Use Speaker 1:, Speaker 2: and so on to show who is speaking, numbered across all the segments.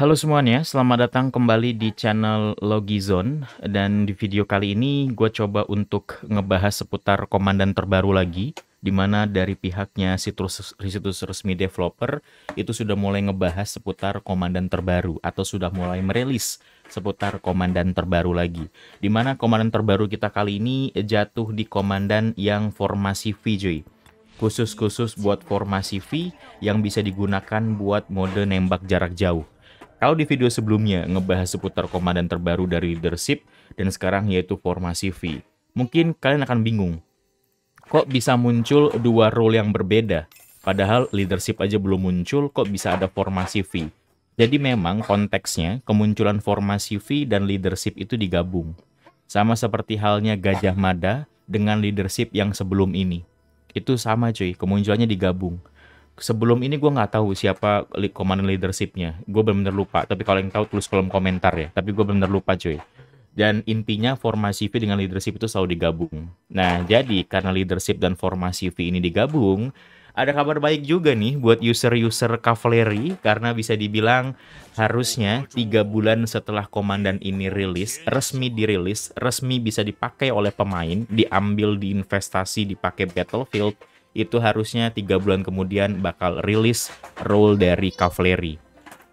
Speaker 1: Halo semuanya, selamat datang kembali di channel Logizone dan di video kali ini gue coba untuk ngebahas seputar komandan terbaru lagi di mana dari pihaknya situs, situs resmi developer itu sudah mulai ngebahas seputar komandan terbaru atau sudah mulai merilis seputar komandan terbaru lagi. Di mana komandan terbaru kita kali ini jatuh di komandan yang formasi VJ khusus-khusus buat formasi V yang bisa digunakan buat mode nembak jarak jauh. Kalau di video sebelumnya ngebahas seputar komandan terbaru dari leadership dan sekarang yaitu formasi V, mungkin kalian akan bingung. Kok bisa muncul dua role yang berbeda? Padahal leadership aja belum muncul, kok bisa ada formasi V? Jadi memang konteksnya kemunculan formasi V dan leadership itu digabung. Sama seperti halnya Gajah Mada dengan leadership yang sebelum ini. Itu sama cuy, kemunculannya digabung sebelum ini gue nggak tahu siapa komandan leadershipnya gue benar-benar lupa tapi kalau yang tahu tulis kolom komentar ya tapi gue benar-benar lupa cuy dan intinya formasi V dengan leadership itu selalu digabung. Nah, jadi karena leadership dan formasi V ini digabung, ada kabar baik juga nih buat user-user Cavalry karena bisa dibilang harusnya tiga bulan setelah komandan ini rilis, resmi dirilis, resmi bisa dipakai oleh pemain, diambil diinvestasi, dipakai Battlefield, itu harusnya tiga bulan kemudian bakal rilis role dari cavalry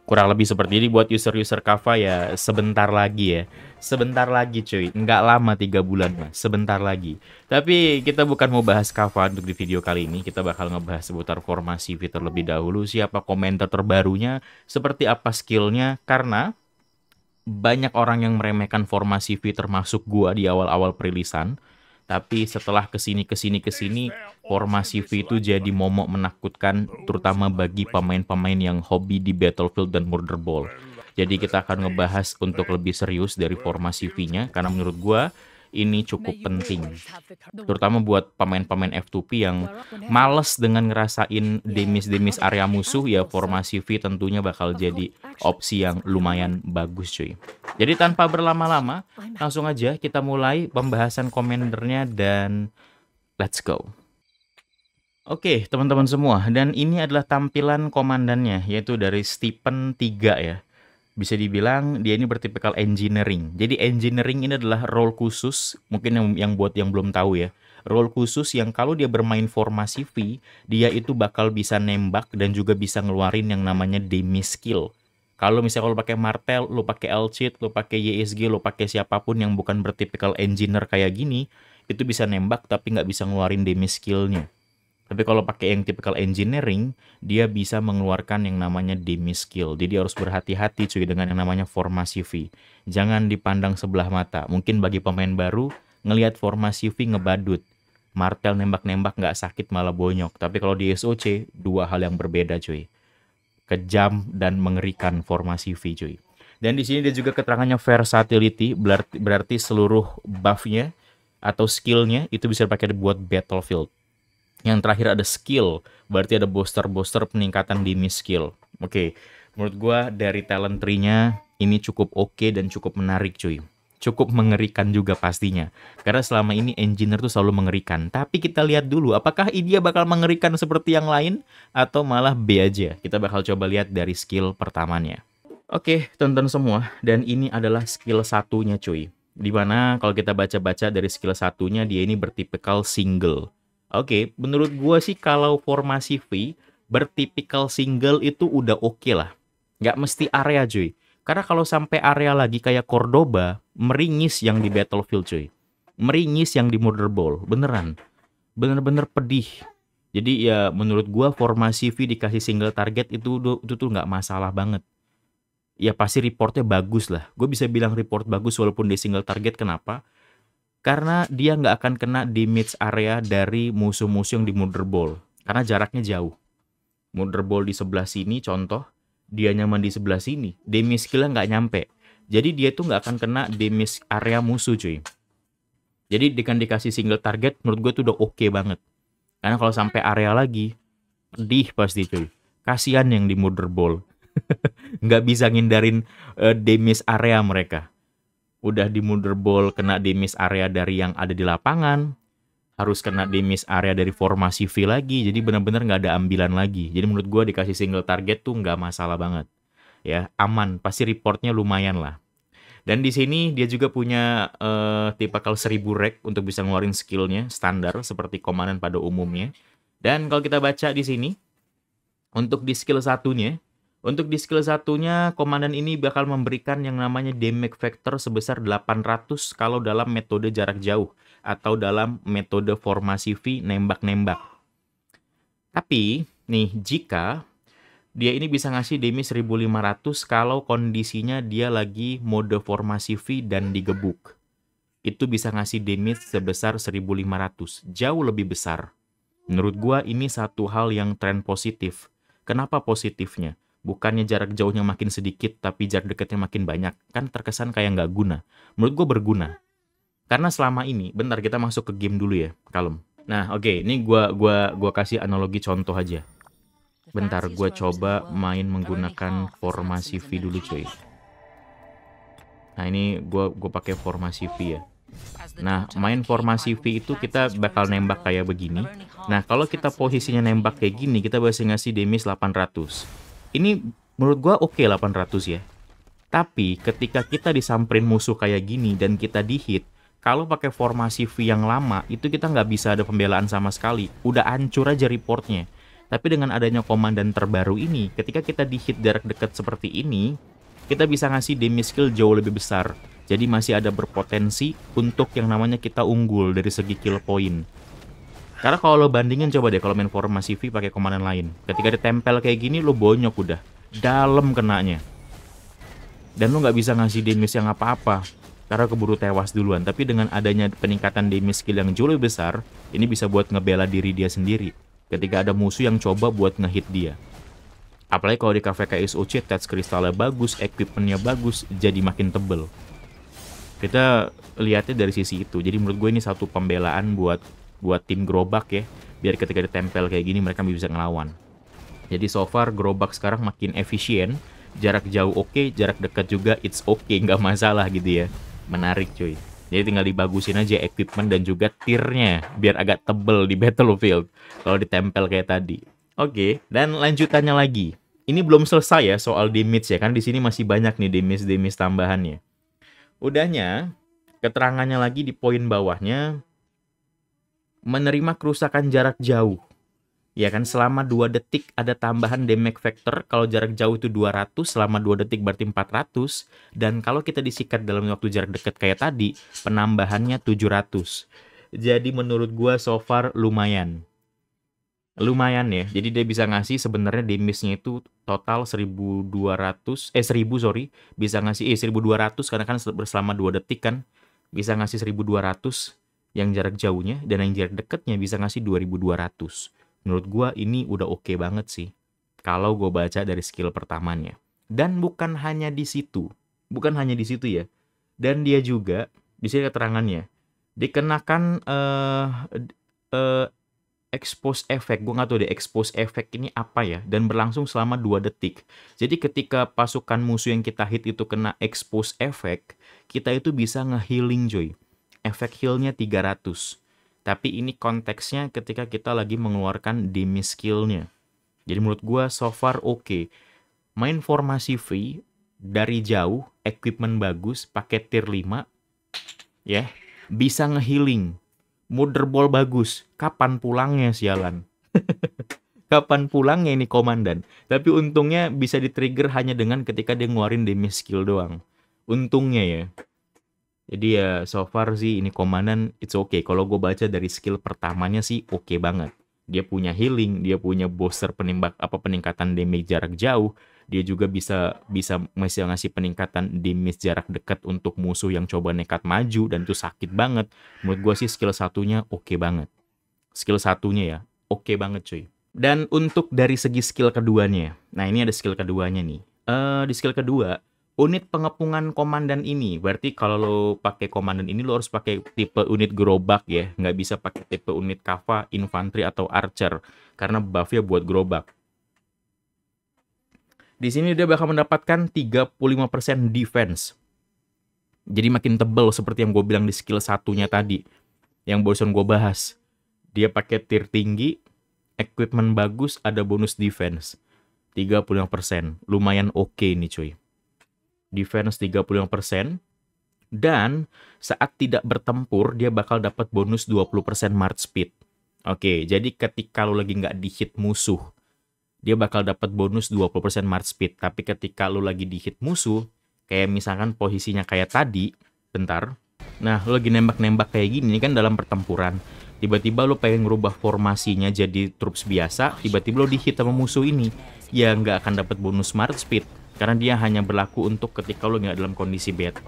Speaker 1: Kurang lebih seperti ini buat user-user Kava ya sebentar lagi ya. Sebentar lagi cuy, nggak lama tiga bulan mah, sebentar lagi. Tapi kita bukan mau bahas Kava untuk di video kali ini, kita bakal ngebahas seputar formasi V terlebih dahulu, siapa komentar terbarunya, seperti apa skillnya, karena banyak orang yang meremehkan formasi V termasuk gua di awal-awal perilisan tapi setelah kesini kesini kesini formasi V itu jadi momok menakutkan terutama bagi pemain-pemain yang hobi di Battlefield dan Murder Ball. Jadi kita akan ngebahas untuk lebih serius dari formasi V-nya karena menurut gua ini cukup penting. Terutama buat pemain-pemain F2P yang males dengan ngerasain demis-demis area musuh, ya formasi V tentunya bakal jadi opsi yang lumayan bagus cuy. Jadi tanpa berlama-lama, langsung aja kita mulai pembahasan komendernya dan let's go. Oke, okay, teman-teman semua, dan ini adalah tampilan komandannya, yaitu dari Stephen 3 ya bisa dibilang dia ini bertipikal engineering. Jadi engineering ini adalah role khusus, mungkin yang yang buat yang belum tahu ya. Role khusus yang kalau dia bermain formasi V, dia itu bakal bisa nembak dan juga bisa ngeluarin yang namanya demi skill. Kalau misalnya kalau pakai martel, lo pakai L lo pakai YSG, lo pakai siapapun yang bukan bertipikal engineer kayak gini, itu bisa nembak tapi nggak bisa ngeluarin demi skillnya. Tapi kalau pakai yang typical engineering, dia bisa mengeluarkan yang namanya demi skill. Jadi harus berhati-hati cuy dengan yang namanya formasi V. Jangan dipandang sebelah mata. Mungkin bagi pemain baru ngelihat formasi V ngebadut. Martel nembak-nembak nggak sakit malah bonyok. Tapi kalau di SOC, dua hal yang berbeda cuy. Kejam dan mengerikan formasi V cuy. Dan di sini dia juga keterangannya versatility, berarti, seluruh buffnya atau skillnya itu bisa dipakai buat battlefield. Yang terakhir ada skill, berarti ada booster-booster peningkatan demi skill. Oke, okay. menurut gue dari talent tree-nya ini cukup oke okay dan cukup menarik cuy. Cukup mengerikan juga pastinya. Karena selama ini engineer tuh selalu mengerikan. Tapi kita lihat dulu apakah dia bakal mengerikan seperti yang lain atau malah B aja. Kita bakal coba lihat dari skill pertamanya. Oke, okay, tonton semua. Dan ini adalah skill satunya cuy. Dimana kalau kita baca-baca dari skill satunya, dia ini bertipikal single. Oke, okay, menurut gue sih kalau formasi V bertipikal single itu udah oke okay lah. Nggak mesti area cuy. Karena kalau sampai area lagi kayak Cordoba, meringis yang di Battlefield cuy. Meringis yang di Murder Ball, beneran. Bener-bener pedih. Jadi ya menurut gue formasi V dikasih single target itu itu tuh nggak masalah banget. Ya pasti reportnya bagus lah. Gue bisa bilang report bagus walaupun di single target kenapa? karena dia nggak akan kena di area dari musuh-musuh yang di ball karena jaraknya jauh ball di sebelah sini contoh dia nyaman di sebelah sini damage skillnya nggak nyampe jadi dia tuh nggak akan kena damage area musuh cuy jadi dengan dikasih single target menurut gue tuh udah oke okay banget karena kalau sampai area lagi pedih pasti cuy kasihan yang di ball nggak bisa ngindarin uh, damage area mereka udah di ball kena di miss area dari yang ada di lapangan, harus kena di miss area dari formasi V lagi, jadi bener-bener nggak ada ambilan lagi. Jadi menurut gue dikasih single target tuh nggak masalah banget. Ya, aman, pasti reportnya lumayan lah. Dan di sini dia juga punya uh, kal 1000 rek untuk bisa ngeluarin skillnya standar seperti komandan pada umumnya. Dan kalau kita baca di sini, untuk di skill satunya, untuk di skill satunya, komandan ini bakal memberikan yang namanya damage factor sebesar 800 kalau dalam metode jarak jauh atau dalam metode formasi V nembak-nembak. Tapi, nih jika dia ini bisa ngasih damage 1500 kalau kondisinya dia lagi mode formasi V dan digebuk. Itu bisa ngasih damage sebesar 1500, jauh lebih besar. Menurut gua ini satu hal yang tren positif. Kenapa positifnya? bukannya jarak jauhnya makin sedikit tapi jarak dekatnya makin banyak kan terkesan kayak nggak guna menurut gue berguna karena selama ini bentar kita masuk ke game dulu ya kalem nah oke okay, ini gue gua gua kasih analogi contoh aja bentar gue coba main menggunakan formasi V dulu cuy nah ini gue gue pakai formasi V ya Nah, main formasi V itu kita bakal nembak kayak begini. Nah, kalau kita posisinya nembak kayak gini, kita bisa ngasih damage 800 ini menurut gue oke okay 800 ya. Tapi ketika kita disamperin musuh kayak gini dan kita dihit, kalau pakai formasi V yang lama itu kita nggak bisa ada pembelaan sama sekali. Udah hancur aja reportnya. Tapi dengan adanya komandan terbaru ini, ketika kita dihit jarak dekat seperti ini, kita bisa ngasih damage skill jauh lebih besar. Jadi masih ada berpotensi untuk yang namanya kita unggul dari segi kill point. Karena kalau lo bandingin coba deh kalau main formasi V pakai komandan lain. Ketika ditempel kayak gini lo bonyok udah. Dalam kenanya. Dan lo nggak bisa ngasih damage yang apa-apa. Karena keburu tewas duluan. Tapi dengan adanya peningkatan damage skill yang jauh lebih besar, ini bisa buat ngebela diri dia sendiri. Ketika ada musuh yang coba buat ngehit dia. Apalagi kalau di cafe SOC, touch kristalnya bagus, equipmentnya bagus, jadi makin tebel. Kita lihatnya dari sisi itu. Jadi menurut gue ini satu pembelaan buat buat tim gerobak ya. Biar ketika ditempel kayak gini mereka bisa ngelawan. Jadi so far gerobak sekarang makin efisien. Jarak jauh oke, okay, jarak dekat juga it's okay, nggak masalah gitu ya. Menarik cuy. Jadi tinggal dibagusin aja equipment dan juga tiernya biar agak tebel di battlefield kalau ditempel kayak tadi. Oke, okay, dan lanjutannya lagi. Ini belum selesai ya soal damage ya kan di sini masih banyak nih damage damage tambahannya. Udahnya keterangannya lagi di poin bawahnya menerima kerusakan jarak jauh. Ya kan selama 2 detik ada tambahan damage factor kalau jarak jauh itu 200 selama 2 detik berarti 400 dan kalau kita disikat dalam waktu jarak dekat kayak tadi penambahannya 700. Jadi menurut gua so far lumayan. Lumayan ya. Jadi dia bisa ngasih sebenarnya damage-nya itu total 1200 eh 1000 sorry bisa ngasih eh 1200 karena kan selama 2 detik kan bisa ngasih 1200 yang jarak jauhnya dan yang jarak deketnya bisa ngasih 2200. Menurut gue ini udah oke okay banget sih. Kalau gue baca dari skill pertamanya. Dan bukan hanya di situ. Bukan hanya di situ ya. Dan dia juga, di sini keterangannya, dikenakan uh, uh, expose effect. Gue nggak tahu deh expose effect ini apa ya. Dan berlangsung selama 2 detik. Jadi ketika pasukan musuh yang kita hit itu kena expose effect, kita itu bisa nge-healing joy efek healnya 300. Tapi ini konteksnya ketika kita lagi mengeluarkan demi skillnya. Jadi menurut gue so far oke. Okay. Main formasi V dari jauh, equipment bagus, pakai tier 5, ya yeah. bisa ngehealing, Motherball bagus. Kapan pulangnya sialan? Kapan pulangnya ini komandan? Tapi untungnya bisa di-trigger hanya dengan ketika dia ngeluarin damage skill doang. Untungnya ya. Jadi ya so far sih ini komandan, it's okay. Kalau gue baca dari skill pertamanya sih oke okay banget. Dia punya healing, dia punya booster penembak apa peningkatan damage jarak jauh. Dia juga bisa bisa masih ngasih peningkatan damage jarak dekat untuk musuh yang coba nekat maju dan itu sakit banget. Menurut gue sih skill satunya oke okay banget. Skill satunya ya oke okay banget cuy. Dan untuk dari segi skill keduanya, ya. nah ini ada skill keduanya nih. Uh, di skill kedua unit pengepungan komandan ini. Berarti kalau lo pakai komandan ini lo harus pakai tipe unit gerobak ya, nggak bisa pakai tipe unit kava, infanteri atau archer karena buffnya buat gerobak. Di sini dia bakal mendapatkan 35% defense. Jadi makin tebel seperti yang gue bilang di skill satunya tadi. Yang barusan gue bahas. Dia pakai tier tinggi, equipment bagus, ada bonus defense. 35%. Lumayan oke okay nih cuy defense 35%. Dan saat tidak bertempur, dia bakal dapat bonus 20% march speed. Oke, jadi ketika lo lagi nggak dihit musuh, dia bakal dapat bonus 20% march speed. Tapi ketika lo lagi dihit musuh, kayak misalkan posisinya kayak tadi, bentar. Nah, lo lagi nembak-nembak kayak gini, ini kan dalam pertempuran. Tiba-tiba lo pengen ngerubah formasinya jadi troops biasa, tiba-tiba lo dihit sama musuh ini. Ya nggak akan dapat bonus march speed karena dia hanya berlaku untuk ketika lo nggak dalam kondisi battle.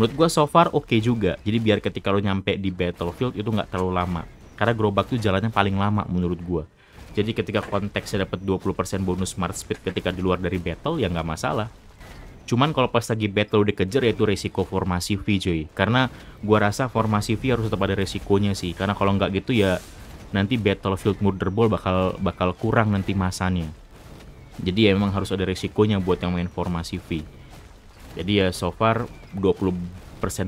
Speaker 1: Menurut gue so far oke okay juga. Jadi biar ketika lo nyampe di battlefield itu nggak terlalu lama. Karena gerobak tuh jalannya paling lama menurut gue. Jadi ketika konteksnya dapat 20% bonus smart speed ketika di luar dari battle ya nggak masalah. Cuman kalau pas lagi battle dikejar yaitu resiko formasi V Joy. Karena gua rasa formasi V harus tetap ada resikonya sih. Karena kalau nggak gitu ya nanti battlefield murder ball bakal bakal kurang nanti masanya. Jadi ya memang harus ada resikonya buat yang main formasi V. Jadi ya so far 20%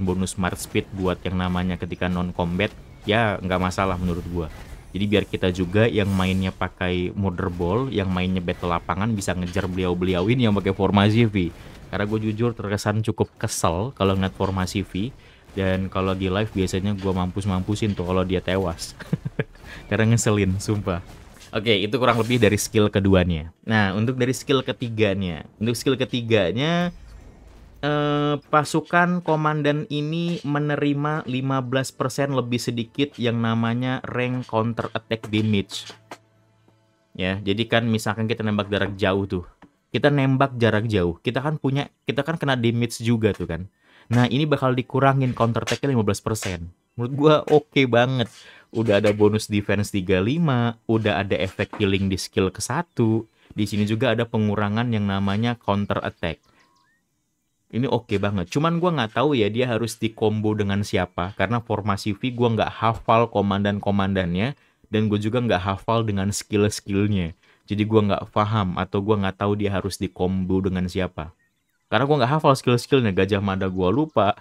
Speaker 1: bonus smart speed buat yang namanya ketika non combat ya nggak masalah menurut gua. Jadi biar kita juga yang mainnya pakai murder ball, yang mainnya battle lapangan bisa ngejar beliau-beliau ini yang pakai formasi V. Karena gue jujur terkesan cukup kesel kalau ngeliat formasi V dan kalau di live biasanya gue mampus-mampusin tuh kalau dia tewas. Karena ngeselin, sumpah. Oke, itu kurang lebih dari skill keduanya. Nah, untuk dari skill ketiganya, untuk skill ketiganya eh, pasukan komandan ini menerima 15% lebih sedikit yang namanya rank counter attack damage. Ya, jadi kan misalkan kita nembak jarak jauh tuh. Kita nembak jarak jauh, kita kan punya kita kan kena damage juga tuh kan. Nah, ini bakal dikurangin counter attack-nya 15%. Menurut gua oke okay banget udah ada bonus defense 35, udah ada efek healing di skill ke satu. Di sini juga ada pengurangan yang namanya counter attack. Ini oke okay banget. Cuman gue nggak tahu ya dia harus dikombo dengan siapa. Karena formasi V gue nggak hafal komandan-komandannya. Dan gue juga nggak hafal dengan skill-skillnya. Jadi gue nggak paham atau gue nggak tahu dia harus dikombo dengan siapa. Karena gue nggak hafal skill-skillnya. Gajah Mada gue lupa.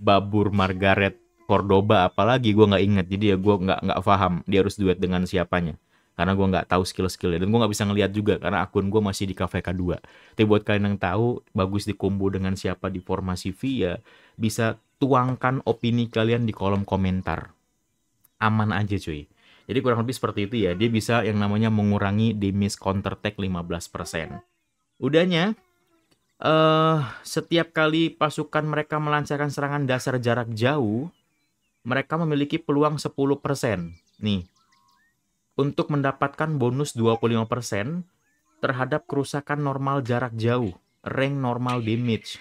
Speaker 1: Babur Margaret Cordoba apalagi gue nggak inget jadi ya gue nggak nggak paham dia harus duet dengan siapanya karena gue nggak tahu skill-skillnya dan gue nggak bisa ngelihat juga karena akun gue masih di Cafe K2. Tapi buat kalian yang tahu bagus combo dengan siapa di formasi V ya bisa tuangkan opini kalian di kolom komentar. Aman aja cuy. Jadi kurang lebih seperti itu ya. Dia bisa yang namanya mengurangi damage counter attack 15%. Udahnya, uh, setiap kali pasukan mereka melancarkan serangan dasar jarak jauh, mereka memiliki peluang 10% nih untuk mendapatkan bonus 25% terhadap kerusakan normal jarak jauh, rank normal damage.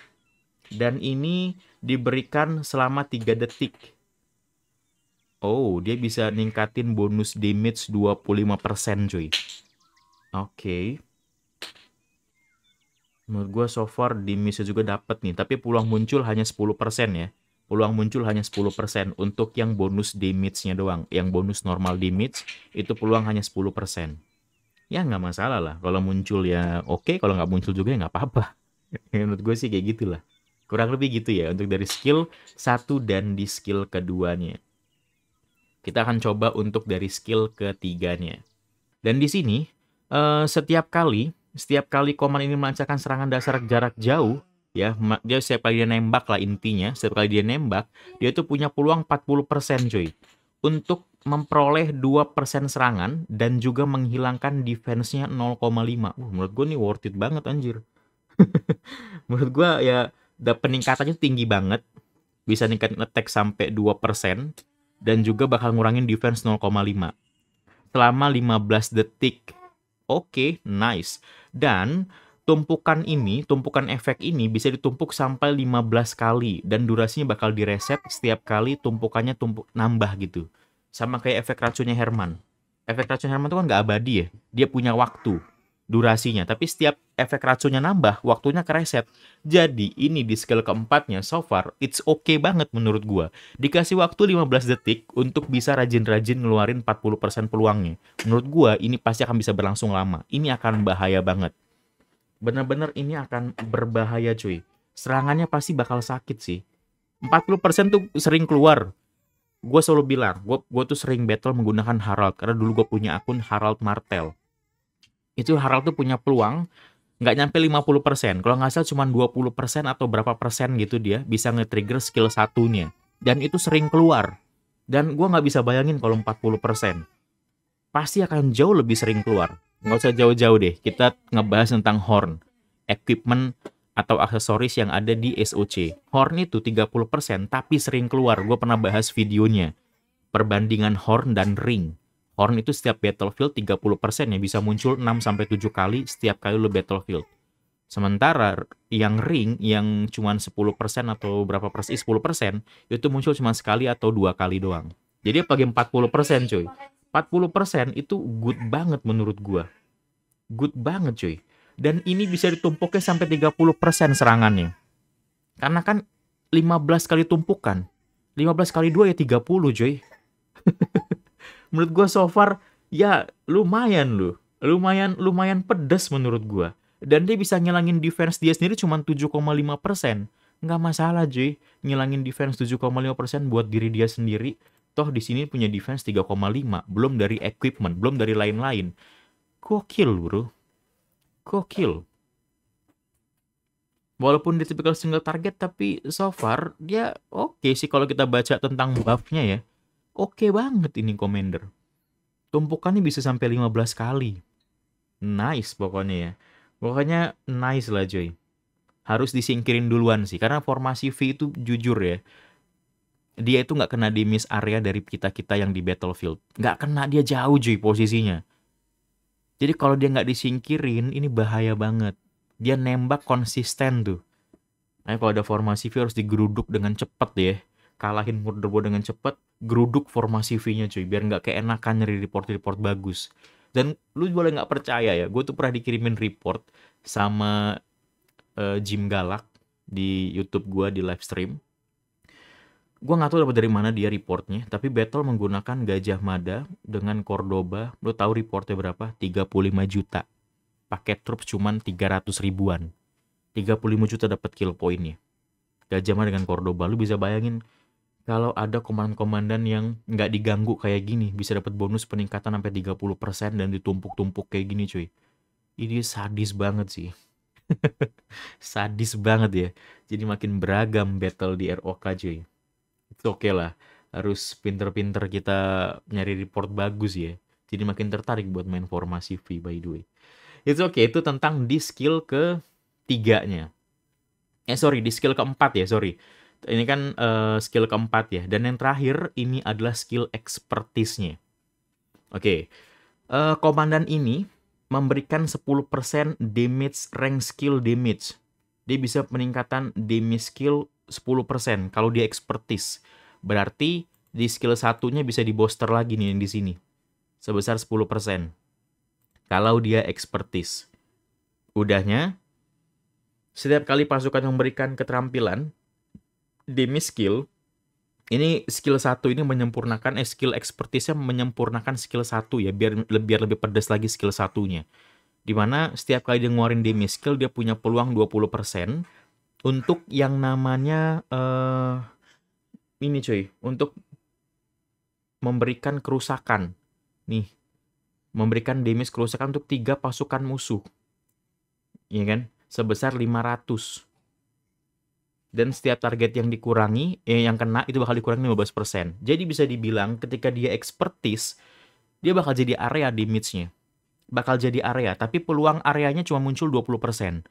Speaker 1: Dan ini diberikan selama 3 detik. Oh, dia bisa ningkatin bonus damage 25% cuy. Oke. Okay. Menurut gue so far damage juga dapat nih, tapi peluang muncul hanya 10% ya peluang muncul hanya 10% untuk yang bonus damage-nya doang. Yang bonus normal damage itu peluang hanya 10%. Ya nggak masalah lah. Kalau muncul ya oke, okay. kalau nggak muncul juga ya nggak apa-apa. Menurut gue sih kayak gitulah. Kurang lebih gitu ya untuk dari skill 1 dan di skill keduanya. Kita akan coba untuk dari skill ketiganya. Dan di sini, eh, setiap kali, setiap kali Koman ini melancarkan serangan dasar jarak jauh, ya dia setiap kali dia nembak lah intinya setiap kali dia nembak dia tuh punya peluang 40% cuy untuk memperoleh 2% serangan dan juga menghilangkan defense-nya 0,5. Uh, menurut gue nih worth it banget anjir. menurut gue ya da, peningkatannya tinggi banget. Bisa ningkatin attack sampai 2% dan juga bakal ngurangin defense 0,5. Selama 15 detik. Oke, okay, nice. Dan tumpukan ini, tumpukan efek ini bisa ditumpuk sampai 15 kali dan durasinya bakal direset setiap kali tumpukannya tumpuk nambah gitu. Sama kayak efek racunnya Herman. Efek racun Herman itu kan nggak abadi ya. Dia punya waktu durasinya. Tapi setiap efek racunnya nambah, waktunya kereset. Jadi ini di skill keempatnya, so far, it's okay banget menurut gua. Dikasih waktu 15 detik untuk bisa rajin-rajin ngeluarin 40% peluangnya. Menurut gua ini pasti akan bisa berlangsung lama. Ini akan bahaya banget bener-bener ini akan berbahaya cuy. Serangannya pasti bakal sakit sih. 40% tuh sering keluar. Gue selalu bilang, gue tuh sering battle menggunakan Harald. Karena dulu gue punya akun Harald Martel. Itu Harald tuh punya peluang nggak nyampe 50%. Kalau nggak salah cuma 20% atau berapa persen gitu dia bisa nge-trigger skill satunya. Dan itu sering keluar. Dan gue nggak bisa bayangin kalau 40%. Pasti akan jauh lebih sering keluar nggak usah jauh-jauh deh kita ngebahas tentang horn equipment atau aksesoris yang ada di SOC horn itu 30% tapi sering keluar gue pernah bahas videonya perbandingan horn dan ring horn itu setiap battlefield 30% ya bisa muncul 6-7 kali setiap kali lo battlefield Sementara yang ring yang cuma 10% atau berapa persen, 10% itu muncul cuma sekali atau dua kali doang. Jadi apa 40% cuy. 40% itu good banget menurut gua. Good banget cuy. Dan ini bisa ditumpuknya sampai 30% serangannya. Karena kan 15 kali tumpukan. 15 kali 2 ya 30 cuy. menurut gua so far ya lumayan lu. Lumayan lumayan pedes menurut gua. Dan dia bisa ngilangin defense dia sendiri cuma 7,5%. Nggak masalah cuy. Ngilangin defense 7,5% buat diri dia sendiri toh di sini punya defense 3,5 belum dari equipment belum dari lain-lain gokil bro gokil walaupun dia typical single target tapi so far dia oke okay sih kalau kita baca tentang buffnya ya oke okay banget ini commander tumpukannya bisa sampai 15 kali nice pokoknya ya pokoknya nice lah Joy harus disingkirin duluan sih karena formasi V itu jujur ya dia itu nggak kena di miss area dari kita kita yang di battlefield nggak kena dia jauh cuy posisinya jadi kalau dia nggak disingkirin ini bahaya banget dia nembak konsisten tuh Nah, kalau ada formasi V harus digeruduk dengan cepet ya. Kalahin Murderbo dengan cepet, geruduk formasi V-nya cuy. Biar nggak keenakan nyari report-report bagus. Dan lu boleh nggak percaya ya, gue tuh pernah dikirimin report sama uh, Jim Galak di YouTube gue di live stream gue nggak tahu dapat dari mana dia reportnya tapi Battle menggunakan Gajah Mada dengan Cordoba lo tau reportnya berapa 35 juta Paket troops cuman 300 ribuan 35 juta dapat kill pointnya Gajah Mada dengan Cordoba Lo bisa bayangin kalau ada komandan-komandan yang nggak diganggu kayak gini bisa dapat bonus peningkatan sampai 30% dan ditumpuk-tumpuk kayak gini cuy ini sadis banget sih sadis banget ya jadi makin beragam battle di ROK cuy It's okay lah. Harus pinter-pinter kita nyari report bagus ya. Jadi makin tertarik buat main formasi V by the way. It's okay, itu tentang di skill ke tiganya. Eh sorry, di skill keempat ya, sorry. Ini kan uh, skill keempat ya. Dan yang terakhir ini adalah skill expertise-nya. Oke, okay. uh, eh, komandan ini memberikan 10% damage rank skill damage dia bisa peningkatan demi skill 10% kalau dia expertise. Berarti di skill satunya bisa di booster lagi nih yang di sini. Sebesar 10%. Kalau dia expertise. Udahnya, setiap kali pasukan memberikan keterampilan, demi skill, ini skill satu ini menyempurnakan eh skill expertise-nya menyempurnakan skill satu ya biar biar lebih pedas lagi skill satunya. Dimana setiap kali dia ngeluarin damage skill, dia punya peluang 20% untuk yang namanya... Uh, ini cuy, untuk memberikan kerusakan. Nih, memberikan damage kerusakan untuk tiga pasukan musuh. Iya kan? Sebesar 500 dan setiap target yang dikurangi eh, yang kena itu bakal dikurangi 15%. Jadi bisa dibilang ketika dia expertise dia bakal jadi area damage-nya bakal jadi area, tapi peluang areanya cuma muncul 20%.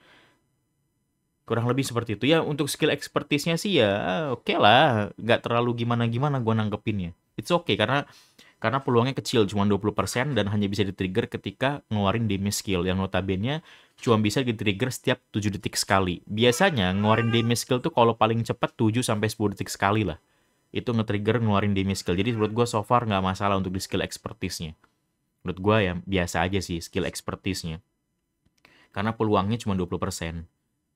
Speaker 1: Kurang lebih seperti itu. Ya untuk skill expertise-nya sih ya oke okay lah, nggak terlalu gimana-gimana gue nanggepinnya. It's okay karena karena peluangnya kecil cuma 20% dan hanya bisa di-trigger ketika ngeluarin damage skill yang notabene cuma bisa di-trigger setiap 7 detik sekali. Biasanya ngeluarin damage skill tuh kalau paling cepat 7 10 detik sekali lah. Itu nge-trigger ngeluarin damage skill. Jadi menurut gue so far nggak masalah untuk di skill expertise-nya menurut gue ya biasa aja sih skill expertise-nya. Karena peluangnya cuma 20%.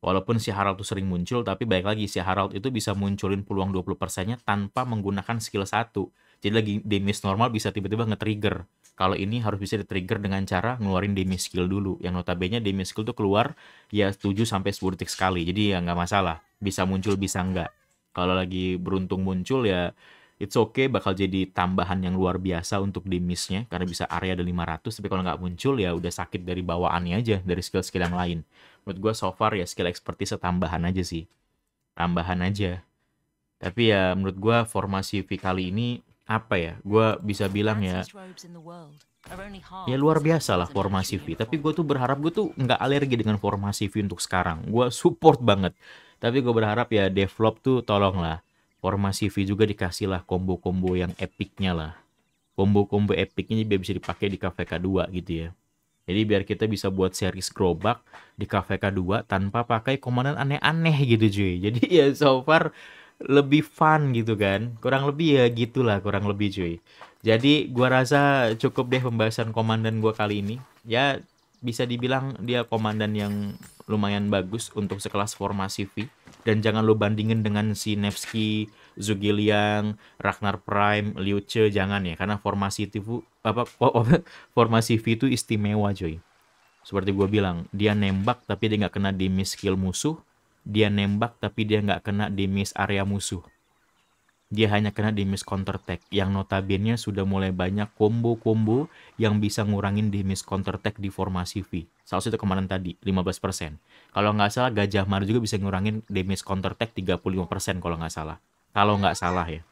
Speaker 1: Walaupun si Harald tuh sering muncul, tapi baik lagi si Harald itu bisa munculin peluang 20%-nya tanpa menggunakan skill satu Jadi lagi damage normal bisa tiba-tiba nge-trigger. Kalau ini harus bisa di-trigger dengan cara ngeluarin damage skill dulu. Yang notabene damage skill tuh keluar ya 7 sampai 10 detik sekali. Jadi ya nggak masalah, bisa muncul bisa nggak. Kalau lagi beruntung muncul ya it's okay bakal jadi tambahan yang luar biasa untuk di nya karena bisa area ada 500 tapi kalau nggak muncul ya udah sakit dari bawaannya aja dari skill-skill yang lain menurut gue so far ya skill expertise tambahan aja sih tambahan aja tapi ya menurut gue formasi V kali ini apa ya gue bisa bilang ya ya luar biasa lah formasi V tapi gue tuh berharap gue tuh nggak alergi dengan formasi V untuk sekarang gue support banget tapi gue berharap ya develop tuh tolonglah formasi V juga dikasih lah combo-combo yang epicnya lah. Combo-combo epicnya biar bisa dipakai di KVK2 gitu ya. Jadi biar kita bisa buat series gerobak di KVK2 tanpa pakai komandan aneh-aneh gitu cuy. Jadi ya so far lebih fun gitu kan. Kurang lebih ya gitulah kurang lebih cuy. Jadi gua rasa cukup deh pembahasan komandan gua kali ini. Ya bisa dibilang dia komandan yang lumayan bagus untuk sekelas formasi V dan jangan lo bandingin dengan si Nevsky, Zugiliang, Ragnar Prime, Liu Che jangan ya karena formasi itu apa formasi V itu istimewa coy. Seperti gue bilang, dia nembak tapi dia nggak kena di miss skill musuh, dia nembak tapi dia nggak kena di miss area musuh. Dia hanya kena damage counter attack yang notabene sudah mulai banyak combo-combo yang bisa ngurangin damage counter attack di formasi V. Salah satu kemarin tadi 15%. Kalau nggak salah Gajah Mar juga bisa ngurangin damage counter attack 35% kalau nggak salah. Kalau nggak salah ya.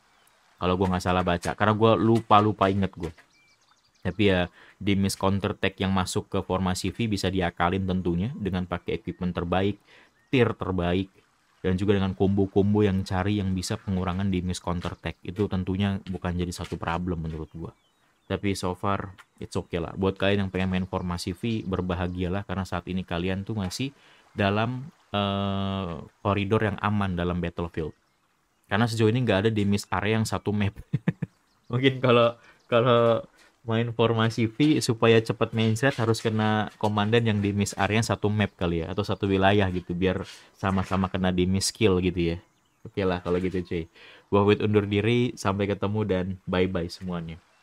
Speaker 1: Kalau gue nggak salah baca. Karena gue lupa-lupa inget gue. Tapi ya damage counter attack yang masuk ke formasi V bisa diakalin tentunya dengan pakai equipment terbaik, tier terbaik, dan juga dengan combo-combo yang cari yang bisa pengurangan di miss counter attack itu tentunya bukan jadi satu problem menurut gua tapi so far it's okay lah buat kalian yang pengen main formasi V berbahagialah karena saat ini kalian tuh masih dalam uh, koridor yang aman dalam battlefield karena sejauh ini nggak ada di miss area yang satu map mungkin kalau kalau main formasi V supaya cepat mindset harus kena komandan yang di miss area satu map kali ya atau satu wilayah gitu biar sama-sama kena di miss skill gitu ya oke okay lah kalau gitu cuy wait undur diri sampai ketemu dan bye bye semuanya